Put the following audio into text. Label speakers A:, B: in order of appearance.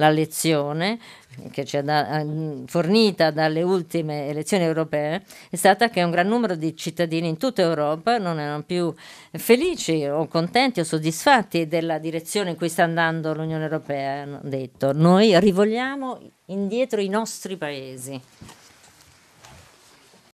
A: la lezione che ci ha da, eh, fornita dalle ultime elezioni europee è stata che un gran numero di cittadini in tutta Europa non erano più felici o contenti o soddisfatti della direzione in cui sta andando l'Unione Europea, hanno detto noi rivogliamo indietro i nostri paesi.